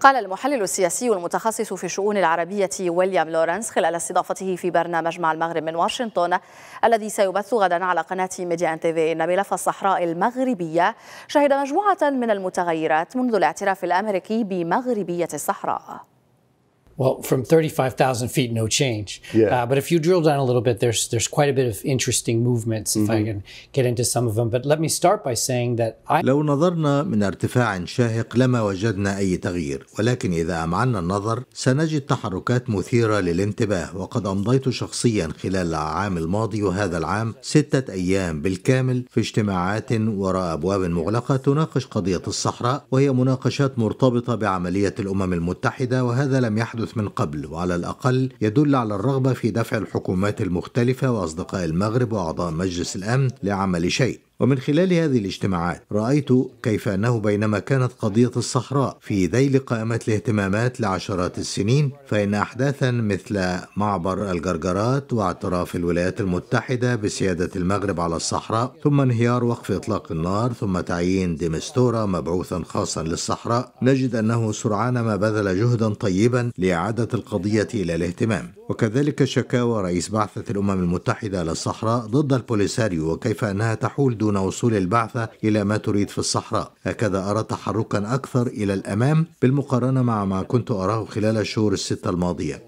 قال المحلل السياسي المتخصص في الشؤون العربية ويليام لورنس خلال استضافته في برنامج مع المغرب من واشنطن الذي سيبث غدا على قناة ميديا ان تيفي أن ملف الصحراء المغربية شهد مجموعة من المتغيرات منذ الاعتراف الأمريكي بمغربية الصحراء well, from 35,000 feet, no change. Yeah. Uh, but if you drill down a little bit, there's, there's quite a bit of interesting movements, if mm-hmm. I can get into some of them. But let me start by saying that I... لو نظرنا من ارتفاع شاهق لما وجدنا أي تغيير ولكن إذا أمعنا النظر سنجد تحركات مثيرة للانتباه وقد أمضيت شخصيا خلال العام الماضي وهذا العام ستة أيام بالكامل في اجتماعات وراء أبواب مغلقة تناقش قضية الصحراء وهي مناقشات مرتبطة بعملية الأمم المتحدة وهذا لم يحدث يحدث من قبل وعلى الأقل يدل على الرغبة في دفع الحكومات المختلفة وأصدقاء المغرب وأعضاء مجلس الأمن لعمل شيء ومن خلال هذه الاجتماعات رأيت كيف أنه بينما كانت قضية الصحراء في ذيل قائمة الاهتمامات لعشرات السنين فإن أحداثا مثل معبر الجرجرات واعتراف الولايات المتحدة بسيادة المغرب على الصحراء ثم انهيار وقف إطلاق النار ثم تعيين ديمستورا مبعوثا خاصا للصحراء نجد أنه سرعان ما بذل جهدا طيبا لإعادة القضية إلى الاهتمام وكذلك شكاوى رئيس بعثة الأمم المتحدة للصحراء ضد البوليساريو وكيف أنها تحول دون دون وصول البعثة إلى ما تريد في الصحراء هكذا أرى تحركا أكثر إلى الأمام بالمقارنة مع ما كنت أراه خلال الشهور الستة الماضية